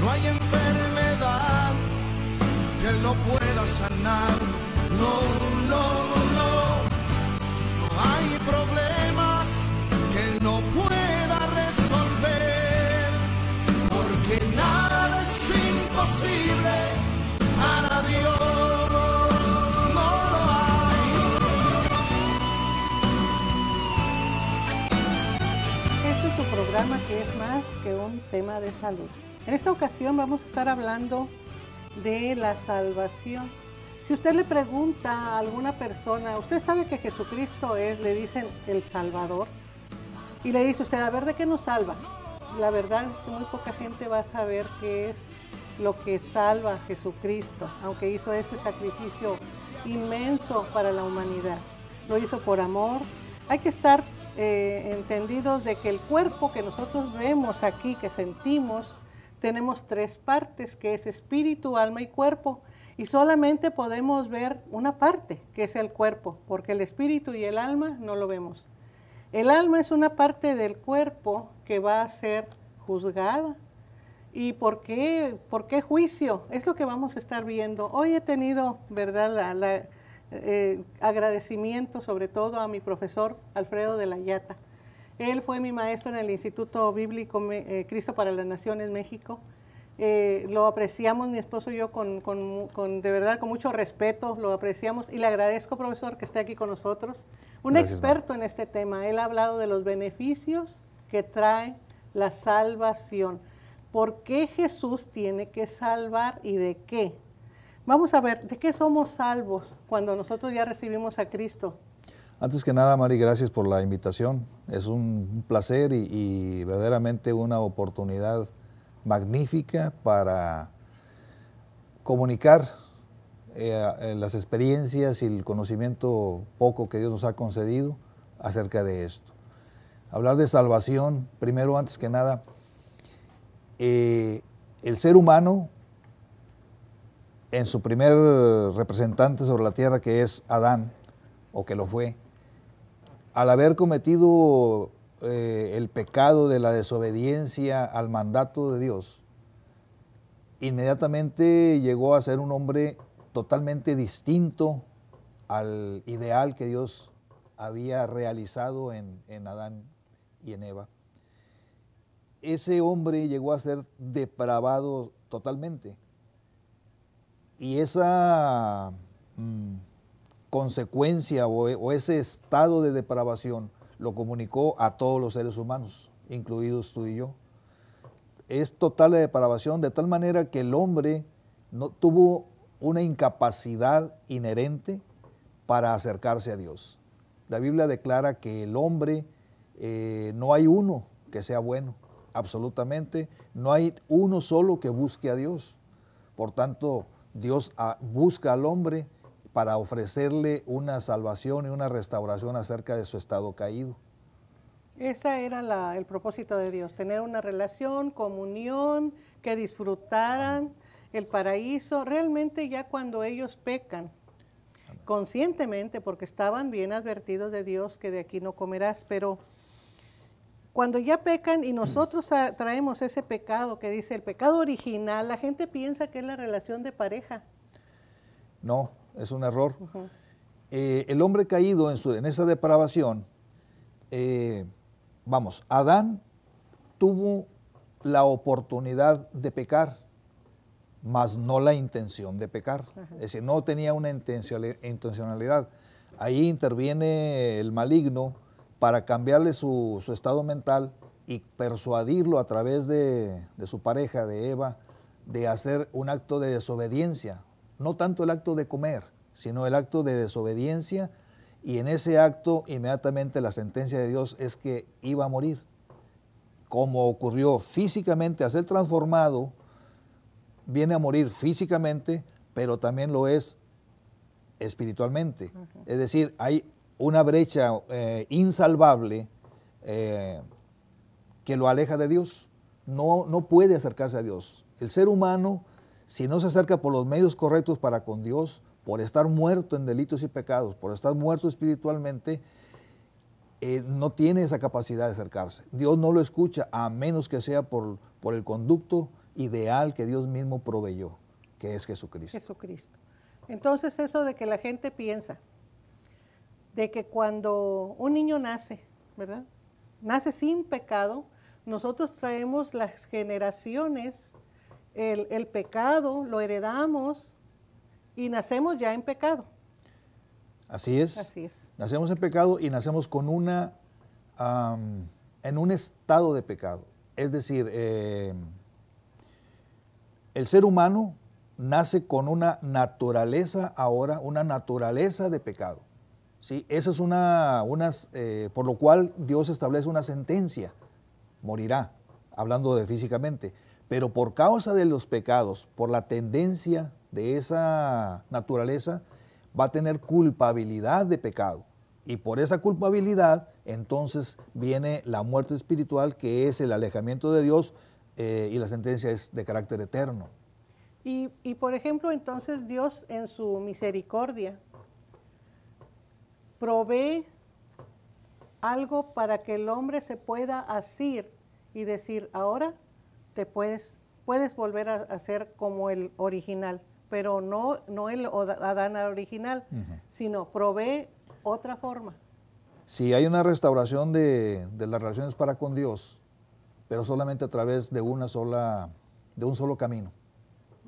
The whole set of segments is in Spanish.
No hay enfermedad que él no pueda sanar. No, no, no. No hay problema. que es más que un tema de salud. En esta ocasión vamos a estar hablando de la salvación. Si usted le pregunta a alguna persona, ¿usted sabe que Jesucristo es, le dicen, el Salvador? Y le dice usted, a ver, ¿de qué nos salva? La verdad es que muy poca gente va a saber qué es lo que salva a Jesucristo, aunque hizo ese sacrificio inmenso para la humanidad. Lo hizo por amor. Hay que estar eh, entendidos de que el cuerpo que nosotros vemos aquí, que sentimos, tenemos tres partes, que es espíritu, alma y cuerpo, y solamente podemos ver una parte, que es el cuerpo, porque el espíritu y el alma no lo vemos. El alma es una parte del cuerpo que va a ser juzgada. ¿Y por qué, por qué juicio? Es lo que vamos a estar viendo. Hoy he tenido, ¿verdad?, la eh, agradecimiento sobre todo a mi profesor Alfredo de la Yata. Él fue mi maestro en el Instituto Bíblico eh, Cristo para las Naciones México. Eh, lo apreciamos mi esposo y yo con, de verdad con mucho respeto, lo apreciamos y le agradezco profesor que esté aquí con nosotros. Un experto en este tema, él ha hablado de los beneficios que trae la salvación. ¿Por qué Jesús tiene que salvar y de qué? Vamos a ver, ¿de qué somos salvos cuando nosotros ya recibimos a Cristo? Antes que nada, Mari, gracias por la invitación. Es un placer y, verdaderamente una oportunidad magnífica para comunicar eh, eh, las experiencias y el conocimiento poco que Dios nos ha concedido acerca de esto. Hablar de salvación, primero, antes que nada, eh, el ser humano en su primer representante sobre la tierra, que es Adán, o que lo fue, al haber cometido eh, el pecado de la desobediencia al mandato de Dios, inmediatamente llegó a ser un hombre totalmente distinto al ideal que Dios había realizado en Adán y en Eva. Ese hombre llegó a ser depravado totalmente y esa mm, consecuencia o, ese estado de depravación lo comunicó a todos los seres humanos, incluidos tú y yo. Es total la depravación de tal manera que el hombre no tuvo una incapacidad inherente para acercarse a Dios. La Biblia declara que el hombre eh, no hay uno que sea bueno, absolutamente, no hay uno solo que busque a Dios. Por tanto, Dios ah, busca al hombre para ofrecerle una salvación y una restauración acerca de su estado caído. Ese era el propósito de Dios, tener una relación, comunión, que disfrutaran el paraíso. Realmente ya cuando ellos pecan, conscientemente, porque estaban bien advertidos de Dios que de aquí no comerás, pero cuando ya pecan y mm. nosotros traemos ese pecado que dice el pecado original, la gente piensa que es la relación de pareja. No, es un error. Eh, el hombre caído en, esa depravación, eh, vamos, Adán tuvo la oportunidad de pecar, mas no la intención de pecar. Es decir, no tenía una intencionalidad. Ahí interviene el maligno para cambiarle su, estado mental y persuadirlo a través de, su pareja, de Eva, de hacer un acto de desobediencia. No tanto el acto de comer, sino el acto de desobediencia. Y en ese acto, inmediatamente la sentencia de Dios es que iba a morir. Como ocurrió físicamente a ser transformado, viene a morir físicamente, pero también lo es espiritualmente. Es decir, hay una brecha eh, insalvable eh, que lo aleja de Dios. No, no puede acercarse a Dios. El ser humano, si no se acerca por los medios correctos para con Dios, por estar muerto en delitos y pecados, por estar muerto espiritualmente, eh, no tiene esa capacidad de acercarse. Dios no lo escucha a menos que sea por, por el conducto ideal que Dios mismo proveyó, que es Jesucristo. Jesucristo. Entonces eso de que la gente piensa, de que cuando un niño nace, ¿verdad? Nace sin pecado, nosotros traemos las generaciones, el, pecado, lo heredamos y nacemos ya en pecado. Así es. Así es. Nacemos en pecado y nacemos con una, en un estado de pecado. Es decir, em, el ser humano nace con una naturaleza ahora, una naturaleza de pecado. ¿sí? Eso es una, eh, por lo cual Dios establece una sentencia, morirá, hablando de físicamente. Pero por causa de los pecados, por la tendencia de esa naturaleza, va a tener culpabilidad de pecado. Y por esa culpabilidad, entonces viene la muerte espiritual, que es el alejamiento de Dios, eh, y la sentencia es de carácter eterno. Y, y por ejemplo, entonces Dios en su misericordia, provee algo para que el hombre se pueda asir y decir, ahora te puedes, puedes volver a, ser como el original, pero no, no el Adán original, sino provee otra forma. Si hay una restauración de, de, las relaciones para con Dios, pero solamente a través de una sola, de un solo camino.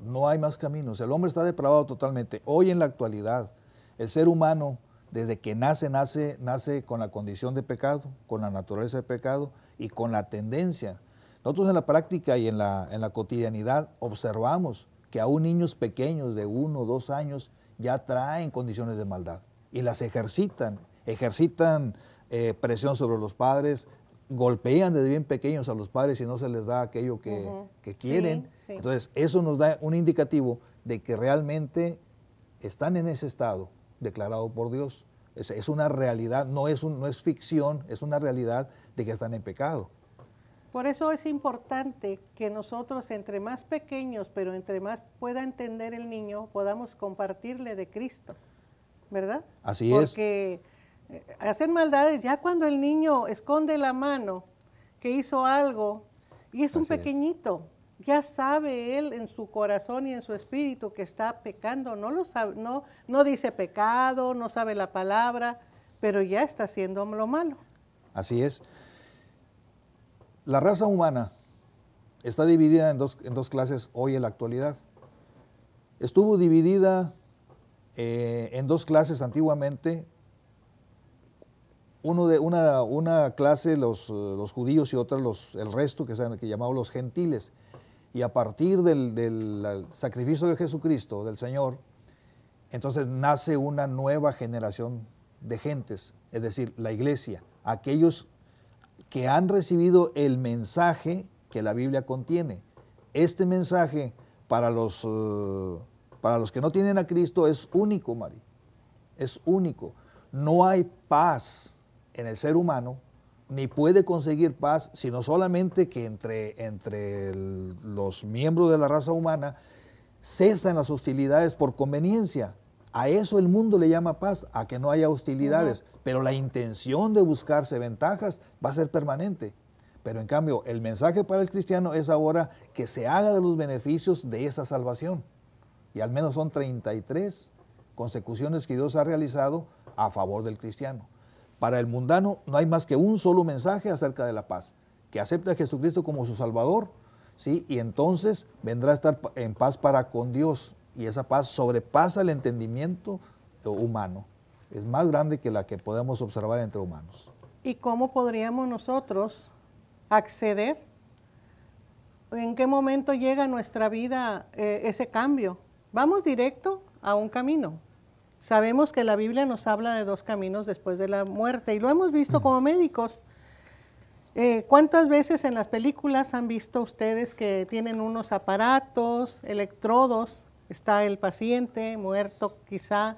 No hay más caminos. El hombre está depravado totalmente. Hoy en la actualidad, el ser humano desde que nace, nace, nace con la condición de pecado, con la naturaleza de pecado y con la tendencia. Nosotros en la práctica y en la, cotidianidad observamos que aún niños pequeños de uno o dos años ya traen condiciones de maldad y las ejercitan, ejercitan eh, presión sobre los padres, golpean desde bien pequeños a los padres y no se les da aquello que, quieren. Entonces, eso nos da un indicativo de que realmente están en ese estado declarado por Dios. Es, una realidad, no es, un, no es ficción, es una realidad de que están en pecado. Por eso es importante que nosotros, entre más pequeños, pero entre más pueda entender el niño, podamos compartirle de Cristo, ¿verdad? Así Porque es. Porque eh, hacen maldades ya cuando el niño esconde la mano que hizo algo y es un pequeñito ya sabe él en su corazón y en su espíritu que está pecando. No lo sabe, no, dice pecado, no sabe la palabra, pero ya está haciendo lo malo. Así es. La raza humana está dividida en dos, clases hoy en la actualidad. Estuvo dividida eh, en dos clases antiguamente. Uno de, una, clase los, judíos y otra los, el resto, que se han llamado los gentiles y a partir del, sacrificio de Jesucristo, del Señor, entonces nace una nueva generación de gentes, es decir, la iglesia, aquellos que han recibido el mensaje que la Biblia contiene. Este mensaje para los, eh, para los que no tienen a Cristo es único, María, es único. No hay paz en el ser humano ni puede conseguir paz, sino solamente que entre, entre los miembros de la raza humana cesan las hostilidades por conveniencia. A eso el mundo le llama paz, a que no haya hostilidades, pero la intención de buscarse ventajas va a ser permanente. Pero en cambio, el mensaje para el cristiano es ahora que se haga de los beneficios de esa salvación. Y al menos son 33 consecuciones que Dios ha realizado a favor del cristiano. Para el mundano no hay más que un solo mensaje acerca de la paz, que acepta a Jesucristo como su Salvador, ¿sí? y entonces vendrá a estar en paz para con Dios, y esa paz sobrepasa el entendimiento eh, humano, es más grande que la que podemos observar entre humanos. ¿Y cómo podríamos nosotros acceder? ¿En qué momento llega a nuestra vida eh, ese cambio? ¿Vamos directo a un camino? Sabemos que la Biblia nos habla de dos caminos después de la muerte y lo hemos visto mm. como médicos. Eh, ¿Cuántas veces en las películas han visto ustedes que tienen unos aparatos, electrodos, está el paciente muerto quizá,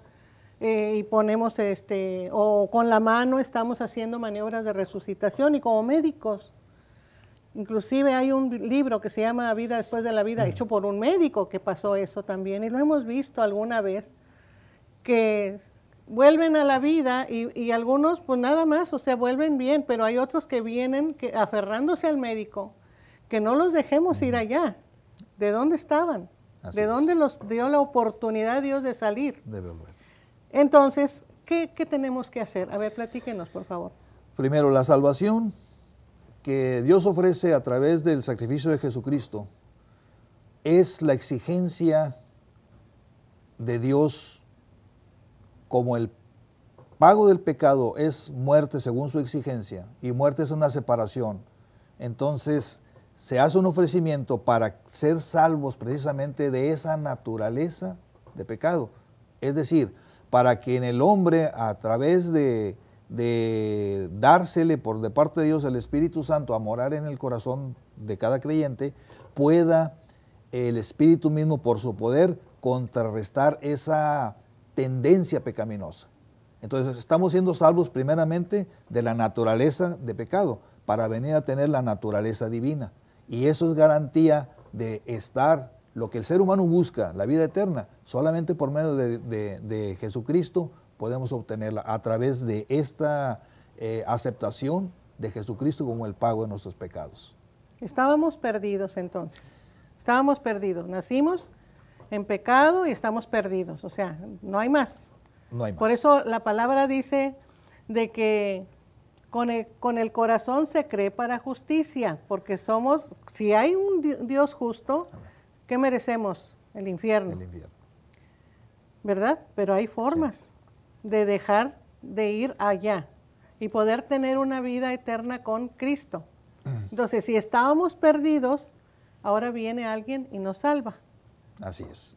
eh, y ponemos este, o con la mano estamos haciendo maniobras de resucitación y como médicos. Inclusive hay un libro que se llama Vida después de la vida, mm. hecho por un médico que pasó eso también y lo hemos visto alguna vez que vuelven a la vida y, algunos pues nada más, o sea, vuelven bien, pero hay otros que vienen aferrándose al médico, que no los dejemos ir allá. ¿De dónde estaban? ¿De dónde los dio la oportunidad Dios de salir? De volver. Entonces, ¿qué, ¿qué tenemos que hacer? A ver, platíquenos, por favor. Primero, la salvación que Dios ofrece a través del sacrificio de Jesucristo es la exigencia de Dios como el pago del pecado es muerte según su exigencia y muerte es una separación, entonces se hace un ofrecimiento para ser salvos precisamente de esa naturaleza de pecado. Es decir, para que en el hombre a través de, de dársele por de parte de Dios el Espíritu Santo a morar en el corazón de cada creyente, pueda el Espíritu mismo por su poder contrarrestar esa tendencia pecaminosa. Entonces estamos siendo salvos primeramente de la naturaleza de pecado para venir a tener la naturaleza divina. Y eso es garantía de estar lo que el ser humano busca, la vida eterna. Solamente por medio de, Jesucristo podemos obtenerla a través de esta eh, aceptación de Jesucristo como el pago de nuestros pecados. Estábamos perdidos entonces. Estábamos perdidos. Nacimos en pecado y estamos perdidos, o sea, no hay más. No hay más. Por eso la palabra dice de que con el, corazón se cree para justicia, porque somos, si hay un Dios justo, ¿qué merecemos? El infierno. El infierno. ¿Verdad? Pero hay formas de dejar de ir allá y poder tener una vida eterna con Cristo. Mm. Entonces, si estábamos perdidos, ahora viene alguien y nos salva. Así es.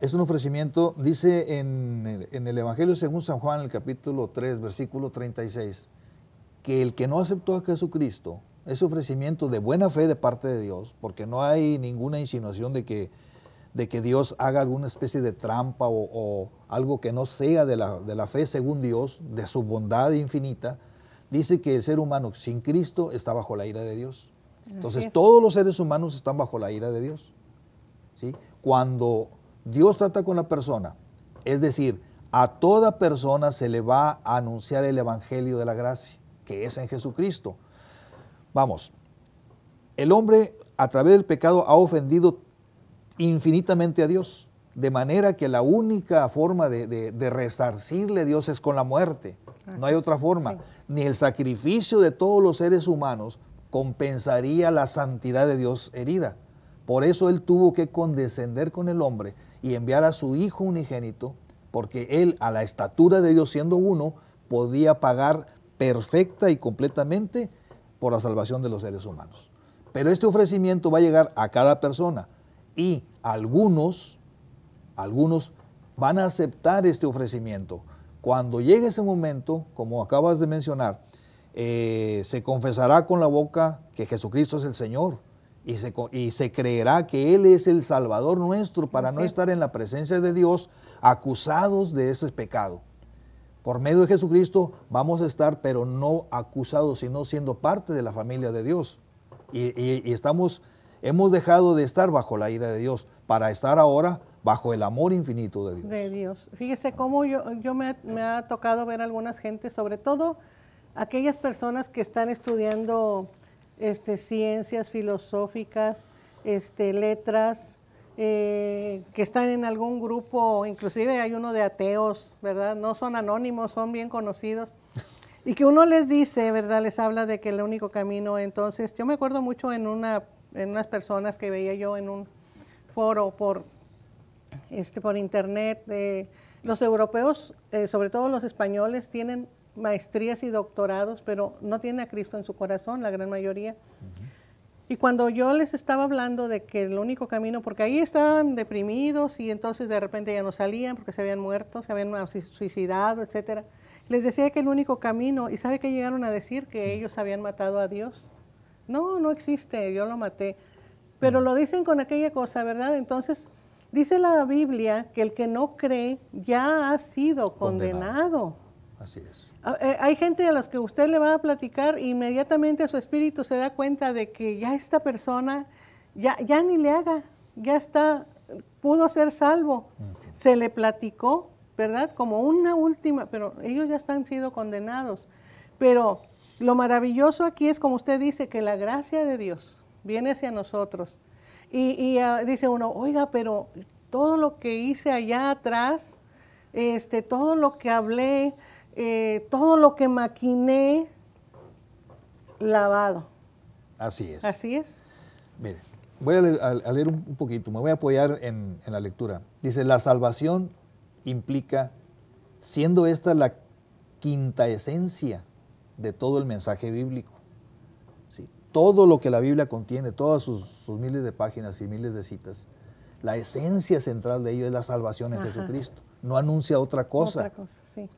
Es un ofrecimiento, dice en, el, Evangelio según San Juan, el capítulo 3, versículo 36, que el que no aceptó a Jesucristo, ese ofrecimiento de buena fe de parte de Dios, porque no hay ninguna insinuación de que, de que Dios haga alguna especie de trampa o, algo que no sea de la, de la, fe según Dios, de su bondad infinita, dice que el ser humano sin Cristo está bajo la ira de Dios. Entonces todos los seres humanos están bajo la ira de Dios. Cuando Dios trata con la persona, es decir, a toda persona se le va a anunciar el Evangelio de la Gracia, que es en Jesucristo. Vamos, el hombre a través del pecado ha ofendido infinitamente a Dios, de manera que la única forma de, resarcirle a Dios es con la muerte. No hay otra forma. Ni el sacrificio de todos los seres humanos compensaría la santidad de Dios herida. Por eso Él tuvo que condescender con el hombre y enviar a su Hijo unigénito, porque Él, a la estatura de Dios siendo uno, podía pagar perfecta y completamente por la salvación de los seres humanos. Pero este ofrecimiento va a llegar a cada persona y algunos, algunos van a aceptar este ofrecimiento. Cuando llegue ese momento, como acabas de mencionar, eh, se confesará con la boca que Jesucristo es el Señor y se, creerá que Él es el Salvador nuestro para no estar en la presencia de Dios acusados de ese pecado. Por medio de Jesucristo vamos a estar, pero no acusados, sino siendo parte de la familia de Dios. Y, estamos, hemos dejado de estar bajo la ira de Dios para estar ahora bajo el amor infinito de Dios. De Dios. Fíjese cómo yo, yo me, me ha tocado ver algunas gentes, sobre todo aquellas personas que están estudiando este, ciencias filosóficas, este, letras, eh, que están en algún grupo, inclusive hay uno de ateos, ¿verdad? No son anónimos, son bien conocidos. Y que uno les dice, ¿verdad? Les habla de que el único camino. Entonces, yo me acuerdo mucho en, una, en unas personas que veía yo en un foro por, este, por internet, de eh, los europeos, eh, sobre todo los españoles, tienen maestrías y doctorados, pero no tiene a Cristo en su corazón, la gran mayoría. Y cuando yo les estaba hablando de que el único camino, porque ahí estaban deprimidos y entonces de repente ya no salían porque se habían muerto, se habían suicidado, etcétera. Les decía que el único camino, y sabe que llegaron a decir que ellos habían matado a Dios. No, no existe, yo lo maté. Pero lo dicen con aquella cosa, ¿verdad? Entonces, dice la Biblia que el que no cree ya ha sido condenado. Así es. Ah, eh, hay gente a las que usted le va a platicar, inmediatamente su espíritu se da cuenta de que ya esta persona, ya, ya ni le haga, ya está, pudo ser salvo. Se le platicó, ¿verdad? Como una última, pero ellos ya están sido condenados. Pero lo maravilloso aquí es, como usted dice, que la gracia de Dios viene hacia nosotros. Y, ah, dice uno, oiga, pero todo lo que hice allá atrás, este, todo lo que hablé, eh, todo lo que maquiné lavado. Así es. Así es. Mire, voy a leer, un poquito, me voy a apoyar en, la lectura. Dice, la salvación implica, siendo esta la quinta esencia de todo el mensaje bíblico. ¿sí? Todo lo que la Biblia contiene, todas sus, miles de páginas y miles de citas, la esencia central de ello es la salvación en Jesucristo. No anuncia otra cosa. Otra cosa sí.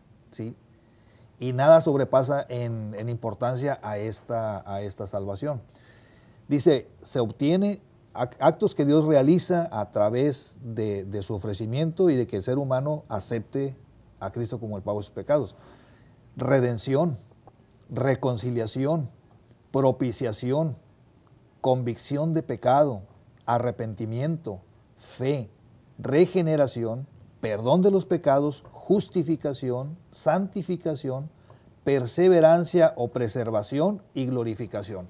Y nada sobrepasa en, importancia a esta, a esta salvación. Dice, se obtiene actos que Dios realiza a través de, de, su ofrecimiento y de que el ser humano acepte a Cristo como el pago de sus pecados. Redención, reconciliación, propiciación, convicción de pecado, arrepentimiento, fe, regeneración, perdón de los pecados, justificación, santificación, perseverancia o preservación y glorificación.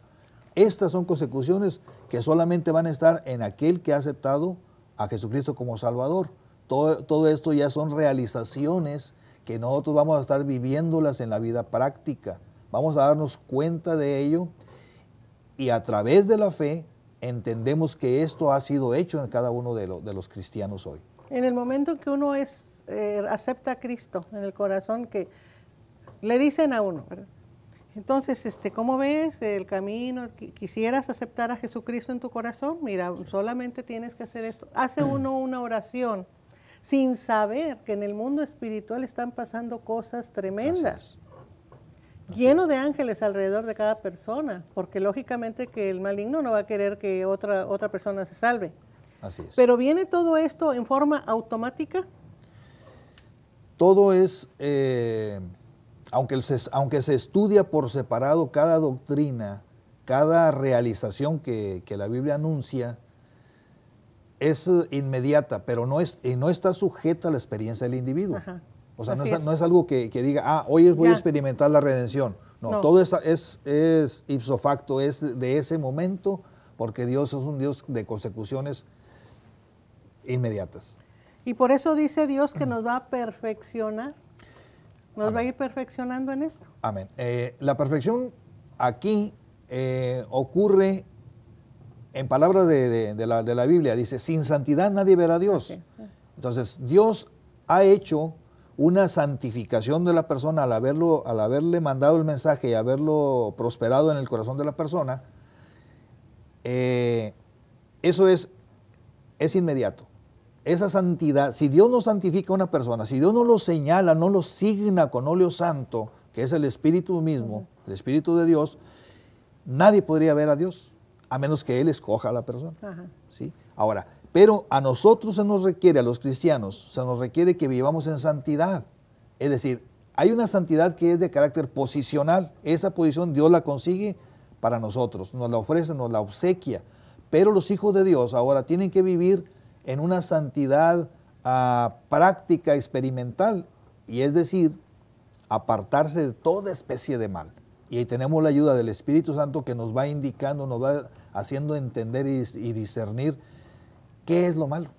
Estas son consecuciones que solamente van a estar en aquel que ha aceptado a Jesucristo como Salvador. Todo, todo, esto ya son realizaciones que nosotros vamos a estar viviéndolas en la vida práctica. Vamos a darnos cuenta de ello y a través de la fe entendemos que esto ha sido hecho en cada uno de, de los cristianos hoy. En el momento que uno es, eh, acepta a Cristo en el corazón, que le dicen a uno, Entonces, este, ¿cómo ves el camino? ¿Quisieras aceptar a Jesucristo en tu corazón? Mira, solamente tienes que hacer esto. Hace uno una oración sin saber que en el mundo espiritual están pasando cosas tremendas, lleno de ángeles alrededor de cada persona, porque lógicamente que el maligno no va a querer que otra, otra persona se salve. Pero viene todo esto en forma automática. Todo es, eh, aunque, se, aunque se estudia por separado cada doctrina, cada realización que, la Biblia anuncia, es inmediata, pero no, es, no está sujeta a la experiencia del individuo. O sea, no es, algo que, diga, ah, hoy voy a experimentar la redención. No, todo es, es, es ipso facto, es de ese momento, porque Dios es un Dios de consecuciones inmediatas. Y por eso dice Dios que nos va a perfeccionar. Nos va a ir perfeccionando en esto. Amén. Eh, la perfección aquí eh, ocurre en palabras de, la, Biblia. Dice, sin santidad nadie verá a Dios. Entonces, Dios ha hecho una santificación de la persona al, haberlo, al haberle mandado el mensaje y haberlo prosperado en el corazón de la persona. Eh, eso es, es inmediato esa santidad, si Dios no santifica a una persona, si Dios no lo señala, no lo signa con óleo santo, que es el Espíritu mismo, el Espíritu de Dios, nadie podría ver a Dios, a menos que Él escoja a la persona. ¿sí? Ahora, pero a nosotros se nos requiere, a los cristianos, se nos requiere que vivamos en santidad. Es decir, hay una santidad que es de carácter posicional. Esa posición Dios la consigue para nosotros, nos la ofrece, nos la obsequia. Pero los hijos de Dios ahora tienen que vivir en una santidad ah, práctica, experimental, y es decir, apartarse de toda especie de mal. Y ahí tenemos la ayuda del Espíritu Santo que nos va indicando, nos va haciendo entender y, discernir qué es lo malo.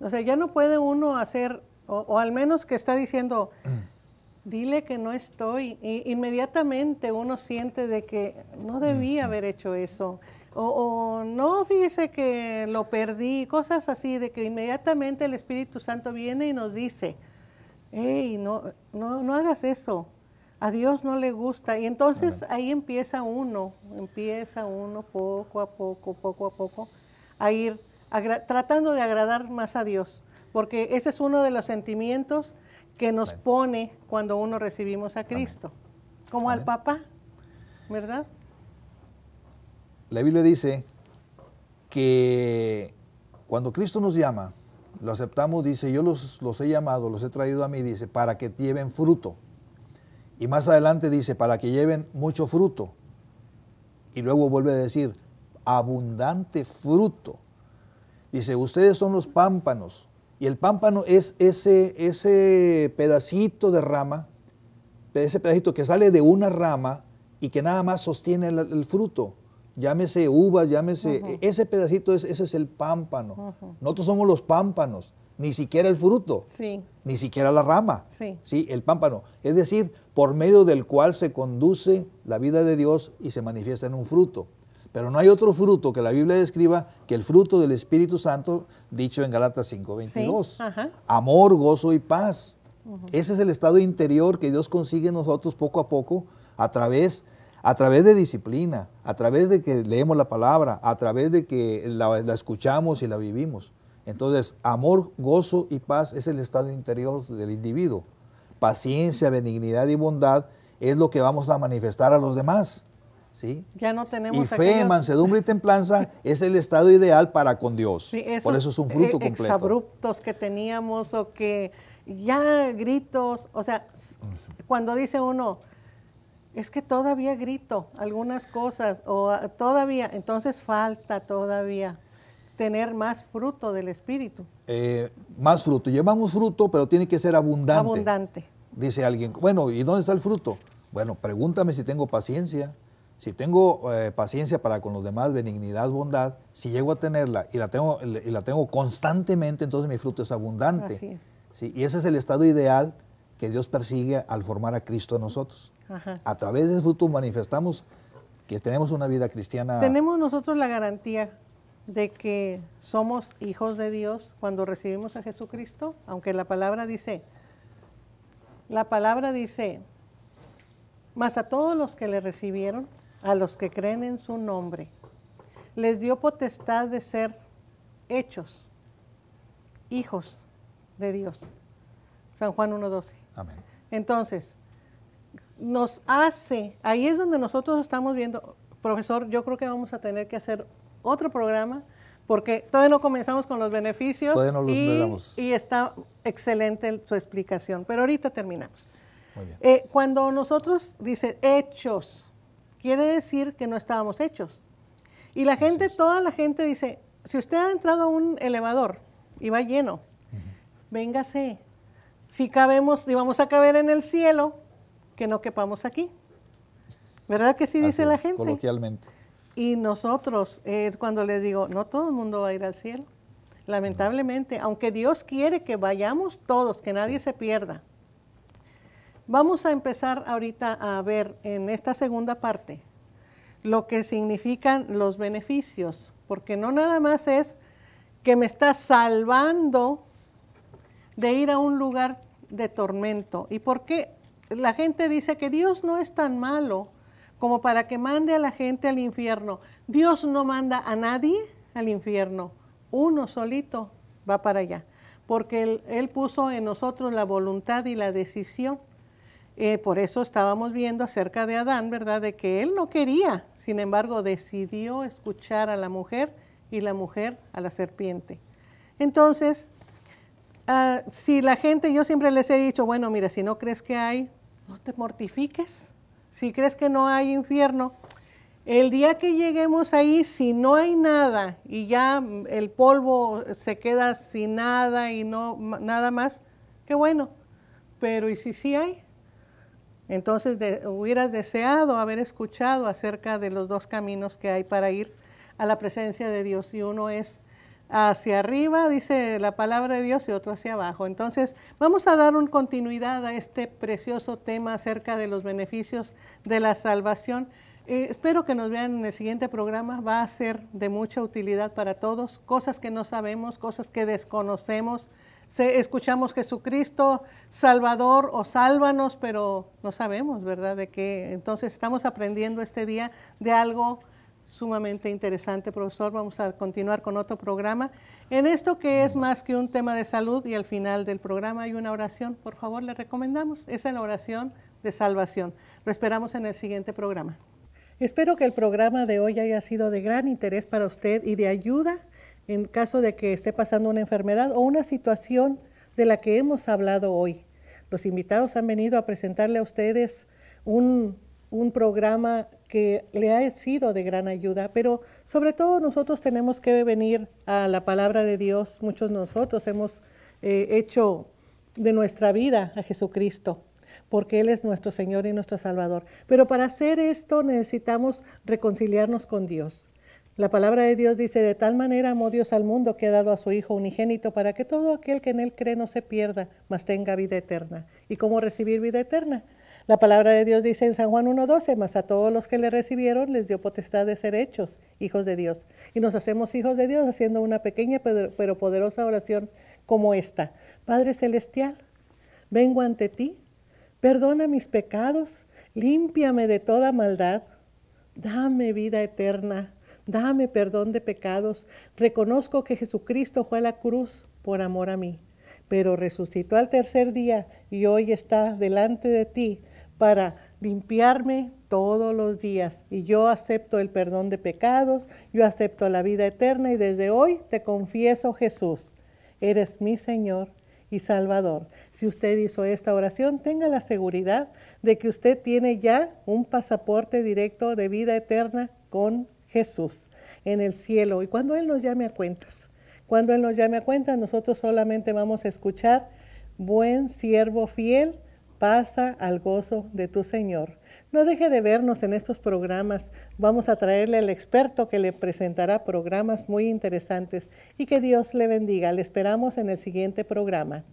O sea, ya no puede uno hacer, o, al menos que está diciendo, dile que no estoy. inmediatamente uno siente de que no debía haber hecho eso. O, no, fíjese que lo perdí, cosas así, de que inmediatamente el Espíritu Santo viene y nos dice, hey, no, no, no hagas eso, a Dios no le gusta. Y entonces ahí empieza uno, empieza uno poco a poco, poco a poco, a ir tratando de agradar más a Dios, porque ese es uno de los sentimientos que nos pone cuando uno recibimos a Cristo, como al Papa ¿verdad? la Biblia dice que cuando Cristo nos llama, lo aceptamos, dice, yo los, he llamado, los he traído a mí, dice, para que lleven fruto. Y más adelante dice, para que lleven mucho fruto. Y luego vuelve a decir, abundante fruto. Dice, ustedes son los pámpanos. Y el pámpano es ese, ese pedacito de rama, ese pedacito que sale de una rama y que nada más sostiene el fruto llámese uvas, llámese, e, ese pedacito, es, ese es el pámpano. Nosotros somos los pámpanos, ni siquiera el fruto, ni siquiera la rama, sí. sí. el pámpano. Es decir, por medio del cual se conduce la vida de Dios y se manifiesta en un fruto. Pero no hay otro fruto que la Biblia describa que el fruto del Espíritu Santo, dicho en Galatas 5:22. 22 Amor, gozo y paz. Ese es el estado interior que Dios consigue en nosotros poco a poco a través a través de disciplina, a través de que leemos la palabra, a través de que la, escuchamos y la vivimos. Entonces, amor, gozo y paz es el estado interior del individuo. Paciencia, benignidad y bondad es lo que vamos a manifestar a los demás. ¿sí? Ya no tenemos y fe, mansedumbre y templanza es el estado ideal para con Dios. Por eso es un fruto e, completo. exabruptos que teníamos o que ya gritos, o sea, cuando dice uno, es que todavía grito algunas cosas o ah, todavía, entonces falta todavía tener más fruto del Espíritu. Eh, más fruto, llevamos fruto, pero tiene que ser abundante. Abundante. Dice alguien, bueno, ¿y dónde está el fruto? Bueno, pregúntame si tengo paciencia, si tengo eh, paciencia para con los demás, benignidad, bondad, si llego a tenerla y la tengo, y la tengo constantemente, entonces mi fruto es abundante. Así es. Y ese es el estado ideal que Dios persigue al formar a Cristo en nosotros. A través de fruto manifestamos que tenemos una vida cristiana. Tenemos nosotros la garantía de que somos hijos de Dios cuando recibimos a Jesucristo, aunque la palabra dice, la palabra dice, mas a todos los que le recibieron, a los que creen en su nombre, les dio potestad de ser hechos hijos de Dios. San Juan 1.12. Amén. Entonces, nos hace, ahí es donde nosotros estamos viendo, profesor, yo creo que vamos a tener que hacer otro programa porque todavía no comenzamos con los beneficios y, está excelente su explicación, pero ahorita terminamos. Eh, cuando nosotros dice hechos, quiere decir que no estábamos hechos. Y la gente, toda la gente dice, si usted ha entrado a un elevador y va lleno, véngase, si cabemos, si vamos a caber en el cielo, que no quepamos aquí. ¿Verdad que sí dice la gente? Coloquialmente. Y nosotros, eh, cuando les digo, no todo el mundo va a ir al cielo, lamentablemente, aunque Dios quiere que vayamos todos, que nadie se pierda. Vamos a empezar ahorita a ver en esta segunda parte lo que significan los beneficios, porque no nada más es que me está salvando de ir a un lugar de tormento. ¿Y por qué? la gente dice que Dios no es tan malo como para que mande a la gente al infierno. Dios no manda a nadie al infierno. Uno solito va para allá, porque Él, puso en nosotros la voluntad y la decisión. Eh, por eso estábamos viendo acerca de Adán, ¿verdad? De que él no quería, sin embargo decidió escuchar a la mujer y la mujer a la serpiente. Entonces, ah, si la gente, yo siempre les he dicho, bueno, mira, si no crees que hay, no te mortifiques. Si crees que no hay infierno, el día que lleguemos ahí, si no hay nada y ya el polvo se queda sin nada y no nada más, qué bueno. Pero ¿y si sí hay? Entonces hubieras deseado haber escuchado acerca de los dos caminos que hay para ir a la presencia de Dios y uno es hacia arriba, dice la palabra de Dios, y otro hacia abajo. Entonces, vamos a dar una continuidad a este precioso tema acerca de los beneficios de la salvación. Eh, espero que nos vean en el siguiente programa. Va a ser de mucha utilidad para todos. Cosas que no sabemos, cosas que desconocemos. escuchamos Jesucristo, Salvador o sálvanos, pero no sabemos, ¿verdad? De qué. Entonces estamos aprendiendo este día de algo sumamente interesante, profesor. Vamos a continuar con otro programa. En esto que es más que un tema de salud y al final del programa hay una oración, por favor, le recomendamos. Es la oración de salvación. Lo esperamos en el siguiente programa. Espero que el programa de hoy haya sido de gran interés para usted y de ayuda en caso de que esté pasando una enfermedad o una situación de la que hemos hablado hoy. Los invitados han venido a presentarle a ustedes un, un programa que le ha sido de gran ayuda, pero sobre todo nosotros tenemos que venir a la palabra de Dios. Muchos de nosotros hemos eh, hecho de nuestra vida a Jesucristo, porque Él es nuestro Señor y nuestro Salvador. Pero para hacer esto necesitamos reconciliarnos con Dios. La palabra de Dios dice, de tal manera amó Dios al mundo que ha dado a su Hijo unigénito para que todo aquel que en Él cree no se pierda, mas tenga vida eterna. ¿Y cómo recibir vida eterna? La palabra de Dios dice en San Juan 1.12, mas a todos los que le recibieron les dio potestad de ser hechos hijos de Dios. Y nos hacemos hijos de Dios haciendo una pequeña pero poderosa oración como esta. Padre Celestial, vengo ante ti, perdona mis pecados, límpiame de toda maldad, dame vida eterna, dame perdón de pecados. Reconozco que Jesucristo fue a la cruz por amor a mí, pero resucitó al tercer día y hoy está delante de ti para limpiarme todos los días. Y yo acepto el perdón de pecados, yo acepto la vida eterna y desde hoy te confieso, Jesús, eres mi Señor y Salvador. Si usted hizo esta oración, tenga la seguridad de que usted tiene ya un pasaporte directo de vida eterna con Jesús en el cielo. Y cuando Él nos llame a cuentas, cuando Él nos llame a cuentas, nosotros solamente vamos a escuchar, buen siervo fiel, Pasa al gozo de tu Señor. No deje de vernos en estos programas. Vamos a traerle al experto que le presentará programas muy interesantes y que Dios le bendiga. Le esperamos en el siguiente programa.